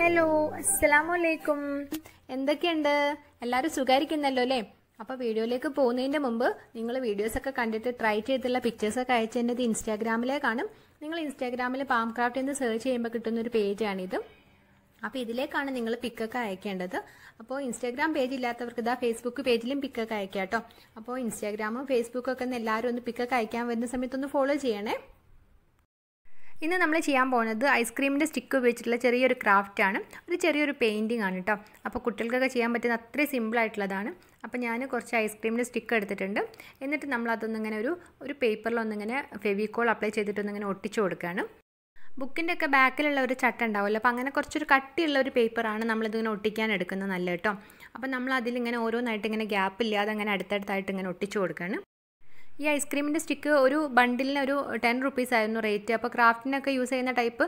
hello അസ്സലാമു അലൈക്കും എന്തൊക്കെയുണ്ട് എല്ലാവരും സുഖായിരിക്കുന്നല്ലോ അല്ലേ അപ്പോൾ വീഡിയോയിലേക്ക് പോകുന്നതിൻ്റെ മുമ്പ് നിങ്ങൾ വീഡിയോസൊക്കെ കണ്ടിട്ട് ട്രൈ ചെയ്തിട്ടുള്ള പിക്ചേഴ്സൊക്കെ അയച്ചതിൻ്റെ ഇൻസ്റ്റാഗ്രാമിലേ കാണും നിങ്ങൾ ഇൻസ്റ്റാഗ്രാമിൽ പാം ക്രാഫ്റ്റ് എന്ന് സെർച്ച് ചെയ്യുമ്പോൾ കിട്ടുന്ന ഒരു പേജാണിത് അപ്പോൾ ഇതിലേക്കാണ് നിങ്ങൾ പിക്കൊക്കെ അയക്കേണ്ടത് അപ്പോൾ ഇൻസ്റ്റാഗ്രാം പേജ് ഇല്ലാത്തവർക്ക് ഇതാ ഫേസ്ബുക്ക് പേജിലും പിക്കൊക്കെ അയക്കാം കേട്ടോ അപ്പോൾ ഇൻസ്റ്റാഗ്രാമും ഫേസ്ബുക്കും ഒക്കെ എല്ലാവരും ഒന്ന് പിക്കൊക്കെ അയക്കാൻ വരുന്ന സമയത്തൊന്ന് ഫോളോ ചെയ്യണേ ഇന്ന് നമ്മൾ ചെയ്യാൻ പോകുന്നത് ഐസ്ക്രീമിൻ്റെ സ്റ്റിക്ക് ഉപയോഗിച്ചിട്ടുള്ള ചെറിയൊരു ആണ് ഒരു ചെറിയൊരു പെയിൻറ്റിംഗ് ആണ് കേട്ടോ അപ്പോൾ കുട്ടികൾക്കൊക്കെ ചെയ്യാൻ പറ്റുന്ന അത്രയും സിമ്പിളായിട്ടുള്ളതാണ് അപ്പോൾ ഞാൻ കുറച്ച് ഐസ്ക്രീമിൻ്റെ സ്റ്റിക്ക് എടുത്തിട്ടുണ്ട് എന്നിട്ട് നമ്മൾ അതൊന്നിങ്ങനെ ഒരു ഒരു പേപ്പറിലൊന്നിങ്ങനെ ഫെവിക്കോൾ അപ്ലൈ ചെയ്തിട്ടൊന്നിങ്ങനെ ഒട്ടിച്ചു കൊടുക്കുകയാണ് ബുക്കിൻ്റെ ഒക്കെ ബാക്കിലുള്ള ഒരു ചട്ട ഉണ്ടാവുമല്ലോ അപ്പോൾ അങ്ങനെ കുറച്ചൊരു കട്ടിയുള്ള ഒരു പേപ്പറാണ് നമ്മളിതിങ്ങനെ ഒട്ടിക്കാൻ എടുക്കുന്നത് നല്ല കേട്ടോ അപ്പോൾ നമ്മൾ അതിലിങ്ങനെ ഓരോന്നായിട്ട് ഇങ്ങനെ ഗ്യാപ്പ് ഇല്ലാതെ അങ്ങനെ അടുത്തടുത്തായിട്ട് ഇങ്ങനെ ഒട്ടിച്ചു കൊടുക്കുകയാണ് ഈ ഐസ്ക്രീമിൻ്റെ സ്റ്റിക്ക് ഒരു ബണ്ടിലിന് ഒരു ടെൻ റുപ്പീസ് ആയിരുന്നു റേറ്റ് അപ്പോൾ ക്രാഫ്റ്റിനൊക്കെ യൂസ് ചെയ്യുന്ന ടൈപ്പ്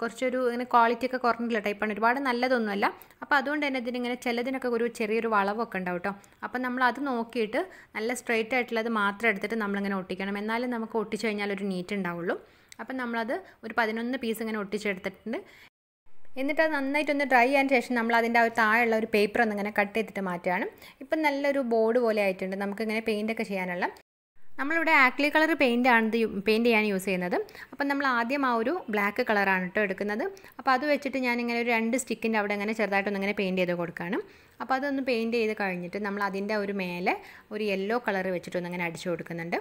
കുറച്ചൊരു ഇങ്ങനെ ക്വാളിറ്റി ഒക്കെ കുറഞ്ഞിട്ടുള്ള ടൈപ്പാണ് ഒരുപാട് നല്ലതൊന്നുമല്ല അപ്പോൾ അതുകൊണ്ട് തന്നെ ഇതിനിങ്ങനെ ചിലതിനൊക്കെ ഒരു ചെറിയൊരു വളവൊക്കെ ഉണ്ടാവും കേട്ടോ അപ്പോൾ നമ്മൾ അത് നോക്കിയിട്ട് നല്ല സ്ട്രെയിറ്റ് ആയിട്ടുള്ളത് മാത്രം എടുത്തിട്ട് നമ്മളിങ്ങനെ ഒട്ടിക്കണം എന്നാലും നമുക്ക് ഒട്ടിച്ചു കഴിഞ്ഞാൽ ഒരു നീറ്റ് ഉണ്ടാവുള്ളൂ അപ്പം നമ്മളത് ഒരു പതിനൊന്ന് പീസ് ഇങ്ങനെ ഒട്ടിച്ചെടുത്തിട്ടുണ്ട് എന്നിട്ട് അത് നന്നായിട്ടൊന്ന് ഡ്രൈ ചെയ്യാൻ ശേഷം നമ്മൾ അതിൻ്റെ ആ ഒരു താഴെയുള്ള ഒരു പേപ്പർ ഒന്നിങ്ങനെ കട്ട് ചെയ്തിട്ട് മാറ്റുകയാണ് ഇപ്പം നല്ലൊരു ബോർഡ് പോലെ ആയിട്ടുണ്ട് നമുക്കിങ്ങനെ പെയിൻ്റൊക്കെ ചെയ്യാനുള്ള നമ്മളിവിടെ ആക്ലി കളർ പെയിൻ്റ് ആണ് പെയിൻറ്റ് ചെയ്യാൻ യൂസ് ചെയ്യുന്നത് അപ്പം നമ്മൾ ആദ്യം ആ ഒരു ബ്ലാക്ക് കളറാണ് കേട്ടോ എടുക്കുന്നത് അപ്പോൾ അത് വെച്ചിട്ട് ഞാനിങ്ങനെ ഒരു രണ്ട് സ്റ്റിക്കിൻ്റെ അവിടെ ഇങ്ങനെ ചെറുതായിട്ടൊന്ന് ഇങ്ങനെ പെയിൻറ്റ് ചെയ്ത് കൊടുക്കുകയാണ് അപ്പോൾ അതൊന്ന് പെയിൻറ്റ് ചെയ്ത് കഴിഞ്ഞിട്ട് നമ്മൾ അതിൻ്റെ ഒരു മേലെ ഒരു യെല്ലോ കളർ വെച്ചിട്ടൊന്ന് ഇങ്ങനെ അടിച്ചു കൊടുക്കുന്നുണ്ട്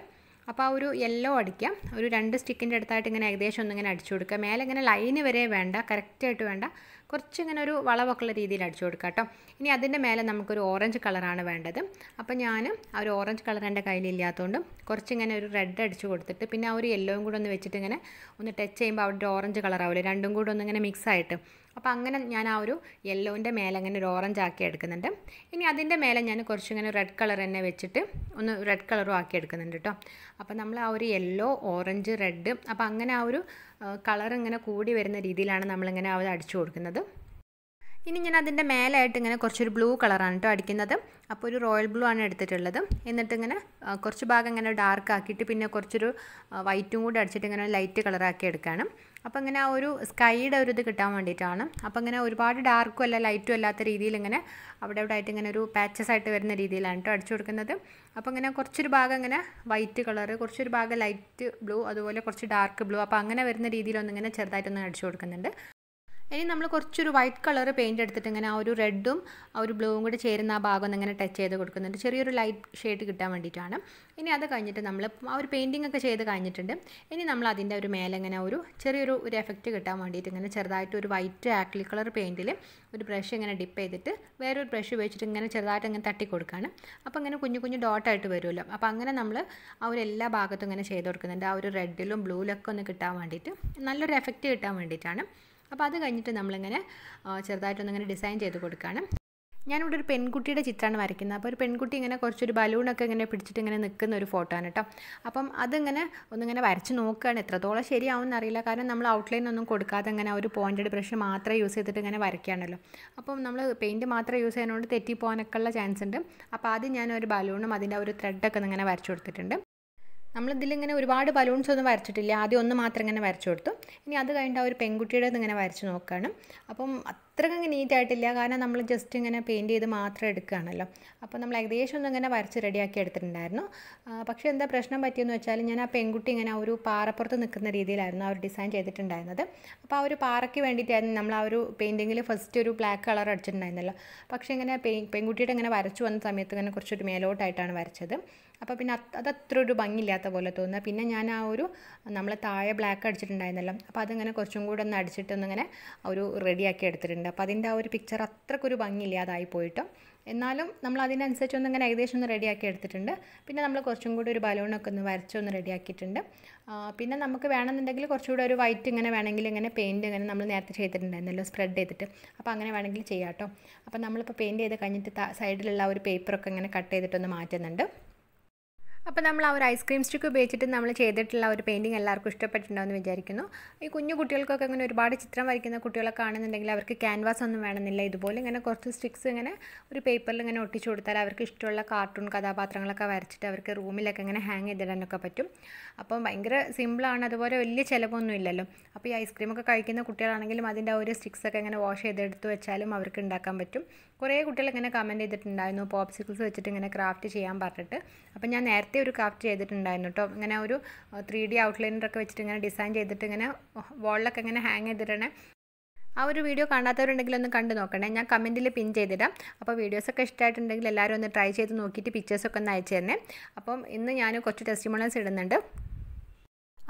അപ്പോൾ ആ ഒരു യെല്ലോ അടിക്കാം ഒരു രണ്ട് സ്റ്റിക്കിൻ്റെ അടുത്തായിട്ട് ഇങ്ങനെ ഏകദേശം ഒന്നിങ്ങനെ അടിച്ചു കൊടുക്കുക മേലെ ഇങ്ങനെ ലൈന് വരെ വേണ്ട കറക്റ്റായിട്ട് വേണ്ട കുറച്ചിങ്ങനെ ഒരു വളവൊക്കെ ഉള്ള രീതിയിൽ അടിച്ചു കൊടുക്കുക കേട്ടോ ഇനി അതിൻ്റെ മേലെ നമുക്കൊരു ഓറഞ്ച് കളറാണ് വേണ്ടത് അപ്പോൾ ഞാൻ ആ ഒരു ഓറഞ്ച് കളർ എൻ്റെ കയ്യിലില്ലാത്തതുകൊണ്ട് കുറച്ചിങ്ങനെ ഒരു റെഡ് അടിച്ചു കൊടുത്തിട്ട് പിന്നെ ആ ഒരു യെല്ലോയും കൂടെ ഒന്ന് വെച്ചിട്ട് ഇങ്ങനെ ഒന്ന് ടച്ച് ചെയ്യുമ്പോൾ അവിടെ ഓറഞ്ച് കളറാവില്ലേ രണ്ടും കൂടെ ഒന്ന് ഇങ്ങനെ മിക്സ് ആയിട്ട് അപ്പോൾ അങ്ങനെ ഞാൻ ആ ഒരു യെല്ലോൻ്റെ മേലെ അങ്ങനെ ഒരു ഓറഞ്ച് ആക്കി എടുക്കുന്നുണ്ട് ഇനി അതിൻ്റെ മേലെ ഞാൻ കുറച്ചിങ്ങനെ റെഡ് കളർ തന്നെ വെച്ചിട്ട് ഒന്ന് റെഡ് കളറും ആക്കി എടുക്കുന്നുണ്ട് കേട്ടോ അപ്പോൾ നമ്മൾ ആ ഒരു യെല്ലോ ഓറഞ്ച് റെഡ് അപ്പോൾ അങ്ങനെ ആ ഒരു കളർ ഇങ്ങനെ കൂടി വരുന്ന രീതിയിലാണ് നമ്മളിങ്ങനെ അത് അടിച്ചു കൊടുക്കുന്നത് ഇനി ഞാൻ അതിൻ്റെ മേലായിട്ട് ഇങ്ങനെ കുറച്ചൊരു ബ്ലൂ കളറാണ് കേട്ടോ അടിക്കുന്നത് അപ്പോൾ ഒരു റോയൽ ബ്ലൂ ആണ് എടുത്തിട്ടുള്ളത് എന്നിട്ട് ഇങ്ങനെ കുറച്ച് ഭാഗം ഇങ്ങനെ ഡാർക്ക് ആക്കിയിട്ട് പിന്നെ കുറച്ചൊരു വൈറ്റും കൂടി അടിച്ചിട്ട് ഇങ്ങനെ ലൈറ്റ് കളറാക്കി എടുക്കുകയാണ് അപ്പോൾ ഇങ്ങനെ ആ ഒരു സ്കൈയുടെ ഒരു ഇത് കിട്ടാൻ വേണ്ടിയിട്ടാണ് അപ്പോൾ ഇങ്ങനെ ഒരുപാട് ഡാർക്കും അല്ല ലൈറ്റും അല്ലാത്ത രീതിയിൽ ഇങ്ങനെ അവിടെ ഇവിടെ ആയിട്ട് ഇങ്ങനെ ഒരു പാച്ചസ് ആയിട്ട് വരുന്ന രീതിയിലാണ് കേട്ടോ അടിച്ചു കൊടുക്കുന്നത് അപ്പോൾ ഇങ്ങനെ കുറച്ചൊരു ഭാഗം ഇങ്ങനെ വൈറ്റ് കളർ കുറച്ചൊരു ഭാഗം ലൈറ്റ് ബ്ലൂ അതുപോലെ കുറച്ച് ഡാർക്ക് ബ്ലൂ അപ്പോൾ അങ്ങനെ വരുന്ന രീതിയിലൊന്നിങ്ങനെ ചെറുതായിട്ടൊന്ന് അടിച്ചു കൊടുക്കുന്നുണ്ട് ഇനി നമ്മൾ കുറച്ചൊരു വൈറ്റ് കളർ പെയിൻറ്റ് എടുത്തിട്ട് ഇങ്ങനെ ആ ഒരു റെഡും ആ ഒരു ബ്ലൂവും കൂടി ചേരുന്ന ആ ഭാഗം ഒന്ന് ഇങ്ങനെ ടച്ച് ചെയ്ത് കൊടുക്കുന്നുണ്ട് ചെറിയൊരു ലൈറ്റ് ഷെയ്ഡ് കിട്ടാൻ വേണ്ടിയിട്ടാണ് ഇനി അത് കഴിഞ്ഞിട്ട് നമ്മൾ ആ ഒരു പെയിൻറ്റിംഗ് ഒക്കെ ചെയ്ത് കഴിഞ്ഞിട്ടുണ്ട് ഇനി നമ്മൾ അതിൻ്റെ ഒരു മേലെ ഇങ്ങനെ ഒരു ചെറിയൊരു ഒരു എഫക്റ്റ് കിട്ടാൻ വേണ്ടിയിട്ട് ഇങ്ങനെ ചെറുതായിട്ട് ഒരു വൈറ്റ് ആക്ലി കളർ പെയിൻറ്റിൽ ഒരു ബ്രഷ് ഇങ്ങനെ ഡിപ്പ് ചെയ്തിട്ട് വേറൊരു ബ്രഷ് ഉപയോഗിച്ചിട്ട് ഇങ്ങനെ ചെറുതായിട്ട് ഇങ്ങനെ തട്ടി കൊടുക്കുകയാണ് അപ്പോൾ ഇങ്ങനെ കുഞ്ഞു കുഞ്ഞു ഡോട്ടായിട്ട് വരുമല്ലോ അപ്പോൾ അങ്ങനെ നമ്മൾ ആ ഒരു എല്ലാ ഭാഗത്തും ഇങ്ങനെ ചെയ്ത് കൊടുക്കുന്നുണ്ട് ആ ഒരു റെഡിലും ബ്ലൂവിലൊക്കെ ഒന്ന് കിട്ടാൻ വേണ്ടിയിട്ട് നല്ലൊരു എഫക്റ്റ് കിട്ടാൻ വേണ്ടിയിട്ടാണ് അപ്പോൾ അത് കഴിഞ്ഞിട്ട് നമ്മളിങ്ങനെ ചെറുതായിട്ടൊന്നിങ്ങനെ ഡിസൈൻ ചെയ്ത് കൊടുക്കുകയാണ് ഞാനിവിടെ ഒരു പെൺകുട്ടിയുടെ ചിത്രമാണ് വരയ്ക്കുന്നത് അപ്പോൾ ഒരു പെൺകുട്ടി ഇങ്ങനെ കുറച്ചൊരു ബലൂണൊക്കെ ഇങ്ങനെ പിടിച്ചിട്ട് ഇങ്ങനെ നിൽക്കുന്ന ഒരു ഫോട്ടോ ആണ് കേട്ടോ അപ്പം അതിങ്ങനെ ഒന്നിങ്ങനെ വരച്ച് നോക്കുകയാണ് എത്രത്തോളം ശരിയാവും എന്നറിയില്ല കാരണം നമ്മൾ ഔട്ട്ലൈൻ ഒന്നും കൊടുക്കാതെ ഇങ്ങനെ ഒരു പോയിൻറ്റഡ് ബ്രഷ് മാത്രമേ യൂസ് ചെയ്തിട്ട് ഇങ്ങനെ വരയ്ക്കുകയാണല്ലോ അപ്പം നമ്മൾ പെയിൻറ്റ് മാത്രം യൂസ് ചെയ്യുന്നതുകൊണ്ട് തെറ്റിപ്പോകാനൊക്കെയുള്ള ചാൻസ് ഉണ്ട് അപ്പോൾ ആദ്യം ഞാൻ ഒരു ബലൂണും അതിൻ്റെ ഒരു ത്രെഡൊക്കെ ഇങ്ങനെ വരച്ചു കൊടുത്തിട്ടുണ്ട് നമ്മളിതിലിങ്ങനെ ഒരുപാട് ബലൂൺസ് ഒന്നും വരച്ചിട്ടില്ല ആദ്യം ഒന്ന് മാത്രം ഇങ്ങനെ വരച്ചു കൊടുത്തു ഇനി അത് കഴിഞ്ഞിട്ട് ആ ഒരു പെൺകുട്ടിയുടെ ഇങ്ങനെ വരച്ച് നോക്കുകയാണ് അപ്പം അത്രയ്ക്ക് നീറ്റ് ആയിട്ടില്ല കാരണം നമ്മൾ ജസ്റ്റ് ഇങ്ങനെ പെയിൻറ്റ് ചെയ്ത് മാത്രം എടുക്കുകയാണല്ലോ അപ്പോൾ നമ്മൾ ഏകദേശം ഒന്നും ഇങ്ങനെ വരച്ച് റെഡിയാക്കി എടുത്തിട്ടുണ്ടായിരുന്നു പക്ഷേ എന്താ പ്രശ്നം പറ്റിയെന്ന് വെച്ചാൽ ഞാൻ ആ പെൺകുട്ടി ഇങ്ങനെ ഒരു പാറപ്പുറത്ത് നിൽക്കുന്ന രീതിയിലായിരുന്നു ആ ഒരു ഡിസൈൻ ചെയ്തിട്ടുണ്ടായിരുന്നത് അപ്പോൾ ആ ഒരു പാറയ്ക്ക് വേണ്ടിയിട്ടായിരുന്നു നമ്മൾ ആ ഒരു പെയിൻറ്റിങ്ങിൽ ഫസ്റ്റ് ഒരു ബ്ലാക്ക് കളർ അടിച്ചിട്ടുണ്ടായിരുന്നല്ലോ പക്ഷേ ഇങ്ങനെ പെൺകുട്ടിയുടെ ഇങ്ങനെ വരച്ചു വന്ന സമയത്ത് ഇങ്ങനെ കുറച്ചൊരു മേലോട്ടായിട്ടാണ് വരച്ചത് അപ്പോൾ പിന്നെ അത് അത്ര ഒരു ഭംഗിയില്ലാത്ത പോലെ തോന്നുക പിന്നെ ഞാൻ ആ ഒരു നമ്മൾ താഴെ ബ്ലാക്ക് അടിച്ചിട്ടുണ്ടായിരുന്നല്ലോ അപ്പോൾ അതിങ്ങനെ കുറച്ചും കൂടെ ഒന്ന് അടിച്ചിട്ടൊന്നിങ്ങനെ ഒരു റെഡിയാക്കി എടുത്തിട്ടുണ്ട് ഉണ്ട് അപ്പോൾ അതിൻ്റെ ആ ഒരു പിക്ചർ അത്രക്കൊരു ഭംഗിയില്ലാതായി പോയിട്ട് എന്നാലും നമ്മൾ അതിനനുസരിച്ച് ഒന്ന് ഇങ്ങനെ ഏകദേശം ഒന്ന് റെഡിയാക്കി എടുത്തിട്ടുണ്ട് പിന്നെ നമ്മൾ കുറച്ചും കൂടി ഒരു ബലൂണൊക്കെ ഒന്ന് വരച്ചൊന്ന് റെഡിയാക്കിയിട്ടുണ്ട് പിന്നെ നമുക്ക് വേണമെന്നുണ്ടെങ്കിൽ കുറച്ചുകൂടി ഒരു വൈറ്റ് ഇങ്ങനെ വേണമെങ്കിൽ ഇങ്ങനെ പെയിൻറ്റ് ഇങ്ങനെ നമ്മൾ നേരത്തെ ചെയ്തിട്ടുണ്ടായിരുന്നല്ലോ സ്പ്രെഡ് ചെയ്തിട്ട് അപ്പോൾ അങ്ങനെ വേണമെങ്കിൽ ചെയ്യാം കേട്ടോ അപ്പോൾ നമ്മളിപ്പോൾ പെയിൻറ്റ് ചെയ്ത് കഴിഞ്ഞിട്ട് സൈഡിലുള്ള ഒരു പേപ്പറൊക്കെ ഇങ്ങനെ കട്ട് ചെയ്തിട്ടൊന്ന് മാറ്റുന്നുണ്ട് അപ്പോൾ നമ്മൾ ആ ഒരു ഐസ്ക്രീം സ്റ്റിക്ക് ഉപയോഗിച്ചിട്ട് നമ്മൾ ചെയ്തിട്ടുള്ള ഒരു പെയിൻറ്റിങ് എല്ലാവർക്കും ഇഷ്ടപ്പെട്ടിട്ടുണ്ടോ എന്ന് വിചാരിക്കുന്നു ഈ കുഞ്ഞു കുട്ടികൾക്കൊക്കെ ഇങ്ങനെ ഒരുപാട് ചിത്രം വരയ്ക്കുന്ന കുട്ടികളൊക്കെ ആണെന്നുണ്ടെങ്കിൽ അവർക്ക് ക്യാൻവാസ് ഒന്നും വേണമെന്നില്ല ഇതുപോലെ ഇങ്ങനെ കുറച്ച് സ്റ്റിക്സ് ഇങ്ങനെ ഒരു പേപ്പറിൽ ഇങ്ങനെ ഒട്ടിച്ചു കൊടുത്താൽ അവർക്ക് ഇഷ്ടമുള്ള കാർട്ടൂൺ കഥാപാത്രങ്ങളൊക്കെ വരച്ചിട്ട് അവർക്ക് റൂമിലൊക്കെ ഇങ്ങനെ ഹാങ് ചെയ്തിടാനൊക്കെ പറ്റും അപ്പം ഭയങ്കര സിമ്പിളാണ് അതുപോലെ വലിയ ചിലവൊന്നും ഇല്ലല്ലോ അപ്പോൾ ഈ ഐസ്ക്രീമൊക്കെ കഴിക്കുന്ന കുട്ടികളാണെങ്കിലും അതിൻ്റെ ആ ഒരു സ്റ്റിക്സൊക്കെ ഇങ്ങനെ വാഷ് ചെയ്തെടുത്ത് വെച്ചാലും അവർക്ക് ഉണ്ടാക്കാൻ പറ്റും കുറേ കുട്ടികൾ ഇങ്ങനെ കമൻറ്റ് ചെയ്തിട്ടുണ്ടായിരുന്നു പോപ്സിക്കിൾസ് വെച്ചിട്ട് ഇങ്ങനെ ക്രാഫ്റ്റ് ചെയ്യാൻ പറഞ്ഞിട്ട് അപ്പോൾ ഞാൻ നേരത്തെ നേരത്തെ ഒരു ക്രാഫ്റ്റ് ചെയ്തിട്ടുണ്ടായിരുന്നു കേട്ടോ ഇങ്ങനെ ഒരു ത്രീ ഡി ഔട്ട്ലൈനറൊക്കെ വെച്ചിട്ട് ഇങ്ങനെ ഡിസൈൻ ചെയ്തിട്ട് ഇങ്ങനെ വാളിലൊക്കെ ഇങ്ങനെ ഹാങ് ചെയ്തിട്ടാണ് ആ ഒരു വീഡിയോ കാണാത്തവരുണ്ടെങ്കിൽ ഒന്ന് കണ്ടു നോക്കണേ ഞാൻ കമൻറ്റിൽ പിൻ ചെയ്തിടാം അപ്പോൾ വീഡിയോസൊക്കെ ഇഷ്ടമായിട്ടുണ്ടെങ്കിൽ എല്ലാവരും ഒന്ന് ട്രൈ ചെയ്ത് നോക്കിയിട്ട് പിക്ചേഴ്സൊക്കെ ഒന്ന് അയച്ചു തന്നെ അപ്പം ഇന്ന് ഞാൻ കുറച്ച് ടെസ്റ്റിമോണൽസ് ഇടുന്നുണ്ട്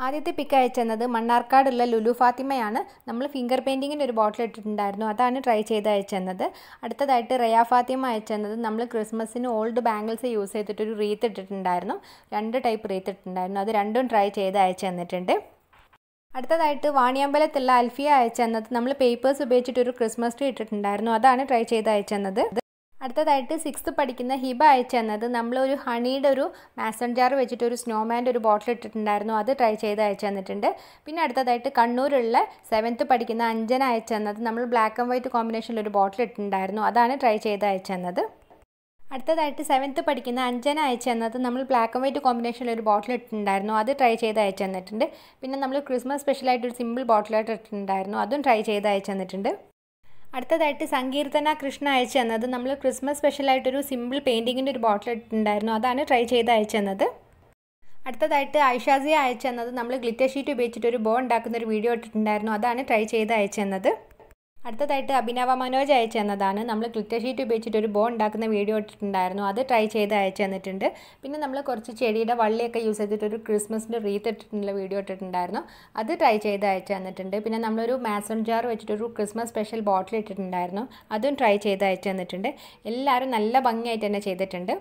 ആദ്യത്തെ പിക്ക് അയച്ചെന്നത് മണ്ണാർക്കാടുള്ള ലുലു ഫാത്തിമയാണ് നമ്മൾ ഫിംഗർ പെയിൻറ്റിങ്ങിൻ്റെ ഒരു ബോട്ടിൽ ഇട്ടിട്ടുണ്ടായിരുന്നു അതാണ് ട്രൈ ചെയ്ത് അയച്ചെന്നത് അടുത്തതായിട്ട് റയാ ഫാത്തിമ അയച്ചെന്നത് നമ്മൾ ക്രിസ്മസിന് ഓൾഡ് ബാംഗിൾസ് യൂസ് ചെയ്തിട്ടൊരു റീത്ത് ഇട്ടിട്ടുണ്ടായിരുന്നു രണ്ട് ടൈപ്പ് റീത്ത് ഇട്ടിട്ടുണ്ടായിരുന്നു അത് രണ്ടും ട്രൈ ചെയ്ത് അയച്ചു തന്നിട്ടുണ്ട് അടുത്തതായിട്ട് വാണിയമ്പലത്തുള്ള അൽഫിയ അയച്ചെന്നത് നമ്മൾ പേപ്പേഴ്സ് ഉപയോഗിച്ചിട്ടൊരു ക്രിസ്മസ് ട്രീ ഇട്ടിട്ടുണ്ടായിരുന്നു അതാണ് ട്രൈ ചെയ്ത് അയച്ചെന്നത് അടുത്തതായിട്ട് സിക്സ് പഠിക്കുന്ന ഹിബ അയച്ചു തന്നത് നമ്മളൊരു ഹണിയുടെ ഒരു മാസൺ ജാർ വെച്ചിട്ട് ഒരു സ്നോമാൻ്റെ ഒരു ബോട്ടിൽ ഇട്ടിട്ടുണ്ടായിരുന്നു അത് ട്രൈ ചെയ്ത് അയച്ചു തന്നിട്ടുണ്ട് പിന്നെ അടുത്തതായിട്ട് കണ്ണൂരുള്ള സെവൻത്ത് പഠിക്കുന്ന അഞ്ജന അയച്ചു തന്നത് നമ്മൾ ബ്ലാക്ക് ആൻഡ് വൈറ്റ് കോമ്പിനേഷനിൽ ഒരു ബോട്ടിൽ ഇട്ടിട്ടുണ്ടായിരുന്നു അതാണ് ട്രൈ ചെയ്ത് അയച്ചു തന്നത് അടുത്തതായിട്ട് സെവൻത്ത് പഠിക്കുന്ന അഞ്ജന അയച്ചു തന്നത് നമ്മൾ ബ്ലാക്ക് ആൻഡ് വൈറ്റ് കോമ്പിനേഷനിൽ ഒരു ബോട്ടിൽ ഇട്ടിട്ടുണ്ടായിരുന്നു അത് ട്രൈ ചെയ്ത് അയച്ചു തന്നിട്ടുണ്ട് പിന്നെ നമ്മൾ ക്രിസ്മസ് സ്പെഷ്യലായിട്ട് ഒരു സിമ്പിൾ ബോട്ടിലായിട്ട് ഇട്ടിട്ടുണ്ടായിരുന്നു അതും ട്രൈ ചെയ്ത് അയച്ചു തന്നിട്ടുണ്ട് അടുത്തതായിട്ട് സങ്കീർത്തന കൃഷ്ണ അയച്ചു തന്നത് നമ്മൾ ക്രിസ്മസ് സ്പെഷ്യലായിട്ടൊരു സിമ്പിൾ പെയിൻറ്റിങ്ങിൻ്റെ ഒരു ബോട്ടിൽ ഇട്ടിട്ടുണ്ടായിരുന്നു അതാണ് ട്രൈ ചെയ്ത് അയച്ചു തന്നത് അടുത്തതായിട്ട് ഐഷാസിയ അയച്ചു തന്നത് നമ്മൾ ഗ്ലിറ്റർ ഷീറ്റ് ഉപയോഗിച്ചിട്ട് ഒരു ബോ ഉണ്ടാക്കുന്ന ഒരു വീഡിയോ ഇട്ടിട്ടുണ്ടായിരുന്നു അതാണ് ട്രൈ ചെയ്ത് അയച്ചു തന്നത് അടുത്തതായിട്ട് അഭിനവ മനോജ് അയച്ചു തന്നതാണ് നമ്മൾ ക്ലിറ്റർ ഷീറ്റ് ഉപയോഗിച്ചിട്ട് ഒരു ബോൺ ഉണ്ടാക്കുന്ന വീഡിയോ ഇട്ടിട്ടുണ്ടായിരുന്നു അത് ട്രൈ ചെയ്ത് അയച്ചു തന്നിട്ടുണ്ട് പിന്നെ നമ്മൾ കുറച്ച് ചെടിയുടെ വള്ളിയൊക്കെ യൂസ് ചെയ്തിട്ട് ഒരു ക്രിസ്മസിൻ്റെ റീത്ത് ഇട്ടിട്ടുള്ള വീഡിയോ ഇട്ടിട്ടുണ്ടായിരുന്നു അത് ട്രൈ ചെയ്ത് അയച്ചു തന്നിട്ടുണ്ട് പിന്നെ നമ്മളൊരു മാസൺ ജാർ വെച്ചിട്ടൊരു ക്രിസ്മസ് സ്പെഷ്യൽ ബോട്ടിൽ ഇട്ടിട്ടുണ്ടായിരുന്നു അതും ട്രൈ ചെയ്ത് അയച്ചു തന്നിട്ടുണ്ട് എല്ലാവരും നല്ല ഭംഗിയായിട്ട് തന്നെ ചെയ്തിട്ടുണ്ട്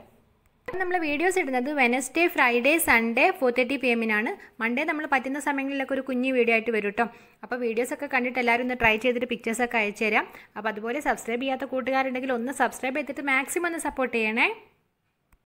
നമ്മൾ വീഡിയോസ് ഇടുന്നത് Wednesday Friday Sunday four thirty P എമ്മിനാണ് മൺഡേ നമ്മൾ പറ്റുന്ന സമയങ്ങളിലൊക്കെ ഒരു കുഞ്ഞു വീഡിയോ ആയിട്ട് വരും കേട്ടോ അപ്പോൾ വീഡിയോസൊക്കെ കണ്ടിട്ട് എല്ലാവരും ഒന്ന് ട്രൈ ചെയ്തിട്ട് പിക്ചേഴ്സൊക്കെ അയച്ചു തരാം അപ്പോൾ അതുപോലെ സബ്സ്ക്രൈബ് ചെയ്യാത്ത കൂട്ടുകാരുണ്ടെങ്കിൽ ഒന്ന് സബ്സ്ക്രൈബ് ചെയ്തിട്ട് മാക്സിമം ഒന്ന് സപ്പോർട്ട് ചെയ്യണേ